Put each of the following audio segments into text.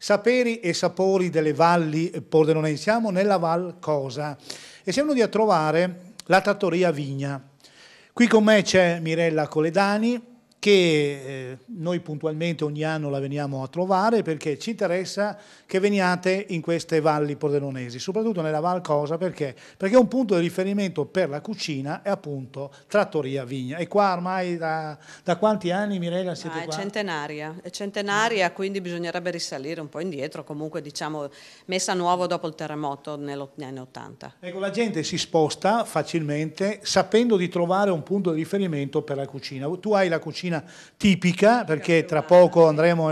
Saperi e sapori delle valli pordenone. Siamo nella Val Cosa e siamo andati a trovare la trattoria Vigna. Qui con me c'è Mirella Coledani, che eh, noi puntualmente ogni anno la veniamo a trovare perché ci interessa che veniate in queste valli pordenonesi, soprattutto nella Val Cosa perché? Perché un punto di riferimento per la cucina è appunto Trattoria Vigna e qua ormai da, da quanti anni Mirella siete ah, qua? centenaria, è centenaria quindi bisognerebbe risalire un po' indietro, comunque diciamo messa a nuovo dopo il terremoto negli anni 80. Ecco la gente si sposta facilmente sapendo di trovare un punto di riferimento per la cucina, tu hai la cucina cucina tipica, perché tra poco andremo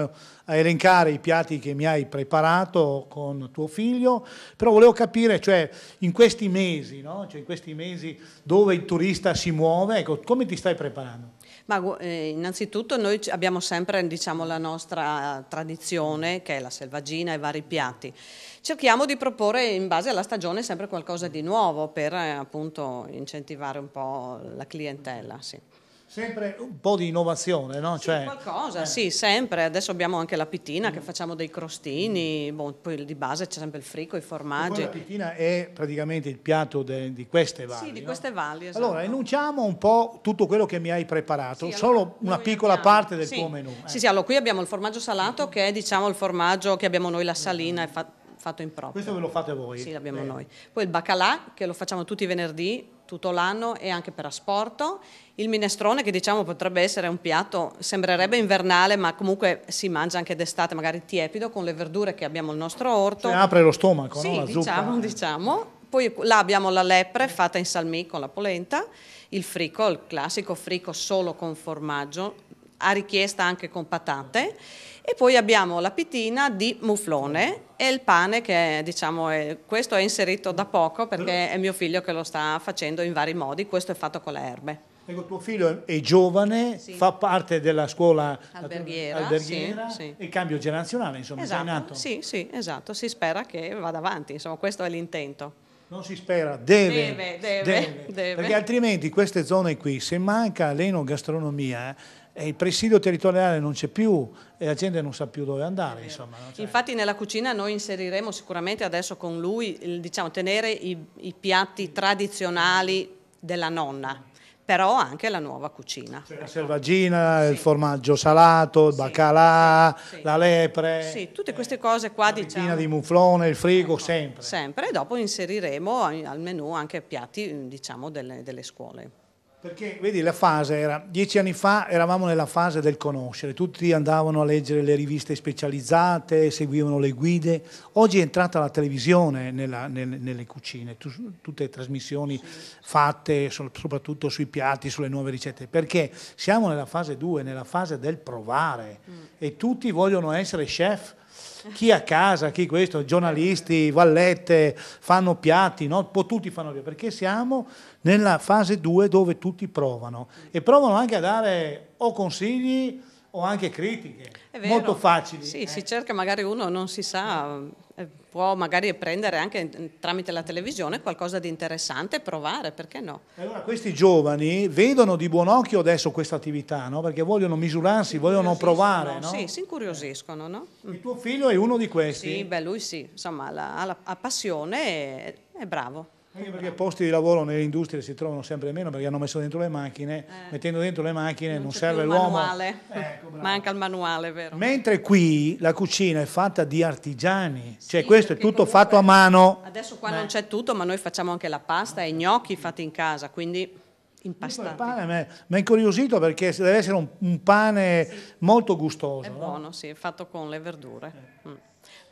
a elencare i piatti che mi hai preparato con tuo figlio, però volevo capire, cioè, in questi mesi, no? cioè, in questi mesi dove il turista si muove, ecco, come ti stai preparando? Ma eh, innanzitutto noi abbiamo sempre diciamo, la nostra tradizione che è la selvaggina e vari piatti. Cerchiamo di proporre in base alla stagione sempre qualcosa di nuovo per eh, appunto incentivare un po' la clientela. Sì sempre un po' di innovazione, no? Sì, cioè, qualcosa, eh. sì, sempre. Adesso abbiamo anche la pitina mm. che facciamo dei crostini, mm. bon, poi di base c'è sempre il frico, i formaggi. la pitina è praticamente il piatto de, di queste valli. Sì, di queste valli, esatto. Allora, enunciamo un po' tutto quello che mi hai preparato, sì, solo allora, una piccola abbiamo. parte del sì. tuo menù. Eh. Sì, sì, allora qui abbiamo il formaggio salato che è diciamo il formaggio che abbiamo noi, la salina, è fatta fatto in proprio. Questo ve lo fate voi? Sì, l'abbiamo eh. noi. Poi il baccalà, che lo facciamo tutti i venerdì, tutto l'anno e anche per asporto. Il minestrone, che diciamo potrebbe essere un piatto, sembrerebbe invernale, ma comunque si mangia anche d'estate, magari tiepido, con le verdure che abbiamo il nostro orto. Cioè, apre lo stomaco, sì, no? La diciamo, zuppa. diciamo. Poi là abbiamo la lepre fatta in salmì con la polenta, il frico, il classico frico solo con formaggio, a richiesta anche con patate e poi abbiamo la pitina di muflone e il pane che diciamo è, questo è inserito da poco perché è mio figlio che lo sta facendo in vari modi, questo è fatto con le erbe. Ecco, tuo figlio è giovane, sì. fa parte della scuola alberghiera, alberghiera sì, e cambio generazionale, insomma, esatto, in atto. Sì, sì, esatto, si spera che vada avanti, insomma, questo è l'intento. Non si spera, deve deve, deve, deve, deve, perché altrimenti queste zone qui, se manca l'enogastronomia, eh, il presidio territoriale non c'è più e la gente non sa più dove andare. Insomma, Infatti nella cucina noi inseriremo sicuramente adesso con lui, diciamo, tenere i, i piatti tradizionali della nonna, però anche la nuova cucina. Cioè la selvaggina, sì. il formaggio salato, il sì. baccalà, sì. la lepre. Sì, tutte queste cose qua la diciamo. La di muflone, il frigo, ecco. sempre. Sempre, e dopo inseriremo al menù anche piatti diciamo, delle, delle scuole. Perché vedi la fase era, dieci anni fa eravamo nella fase del conoscere, tutti andavano a leggere le riviste specializzate, seguivano le guide, oggi è entrata la televisione nella, nel, nelle cucine, tu, tutte le trasmissioni fatte so, soprattutto sui piatti, sulle nuove ricette, perché siamo nella fase 2, nella fase del provare mm. e tutti vogliono essere chef chi a casa, chi questo, giornalisti, vallette, fanno piatti, no? tutti fanno piatti, perché siamo nella fase 2 dove tutti provano e provano anche a dare o consigli o anche critiche, molto facili. Sì, eh. si cerca magari uno, non si sa, eh, può magari prendere anche tramite la televisione qualcosa di interessante e provare, perché no? Allora questi giovani vedono di buon occhio adesso questa attività, no? perché vogliono misurarsi, vogliono provare. No? Sì, si incuriosiscono. No? Il tuo figlio è uno di questi? Sì, beh, lui sì, insomma, ha passione e è bravo. Anche perché posti di lavoro nelle industrie si trovano sempre meno perché hanno messo dentro le macchine, eh, mettendo dentro le macchine non, non serve l'uomo. Eh, Manca il manuale, vero? Mentre qui la cucina è fatta di artigiani, sì, cioè questo è tutto fatto a mano. Adesso qua Beh. non c'è tutto, ma noi facciamo anche la pasta e i gnocchi fatti in casa, quindi impastati. Il pane mi ha incuriosito perché deve essere un, un pane sì. molto gustoso. È buono, no? sì, è fatto con le verdure. Eh. Mm.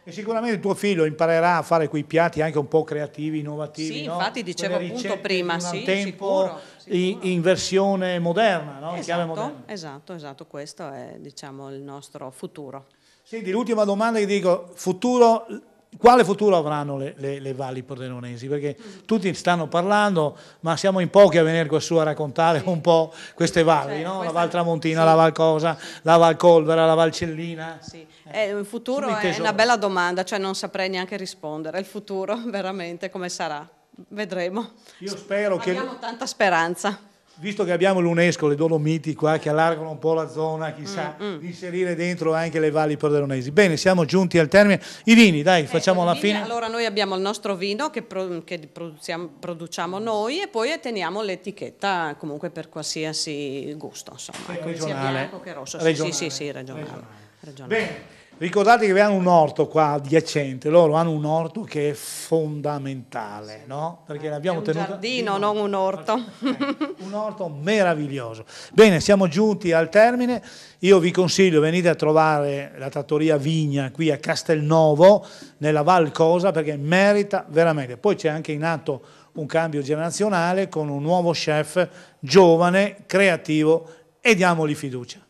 E sicuramente tuo figlio imparerà a fare quei piatti anche un po' creativi, innovativi. Sì, no? infatti dicevo appunto prima, sì, tempo, sicuro, sicuro. in versione moderna, no? esatto, moderna. Esatto, esatto, questo è diciamo il nostro futuro. Senti, l'ultima domanda che dico, futuro quale futuro avranno le, le, le, valli pordenonesi? Perché tutti stanno parlando, ma siamo in pochi a venire quassù a raccontare un po' queste valli, cioè, no? la Val Tramontina, sì. la Val Cosa, la Val Colvera, la Valcellina. Sì. Eh, il futuro è una bella domanda, cioè non saprei neanche rispondere. Il futuro veramente come sarà? Vedremo. Io spero Abbiamo che... Abbiamo tanta speranza visto che abbiamo l'UNESCO, le Dolomiti qua che allargano un po' la zona, chissà, mm, mm. inserire dentro anche le valli pordenonesi. Bene, siamo giunti al termine. I vini, dai, eh, facciamo eh, la fine. Allora noi abbiamo il nostro vino che, pro, che produciamo, noi e poi teniamo l'etichetta comunque per qualsiasi gusto, insomma, sì, ecco, sia bianco che rosso. Regionale. Sì, sì, sì, regionale. regionale. regionale. Bene. Ricordate che abbiamo un orto qua adiacente, loro hanno un orto che è fondamentale, no? Perché eh, l'abbiamo tenuto... Un giardino, non un orto. Eh, un orto meraviglioso. Bene, siamo giunti al termine. Io vi consiglio, venite a trovare la trattoria Vigna qui a Castelnovo, nella Val Cosa, perché merita veramente. Poi c'è anche in atto un cambio generazionale con un nuovo chef giovane, creativo e diamogli fiducia.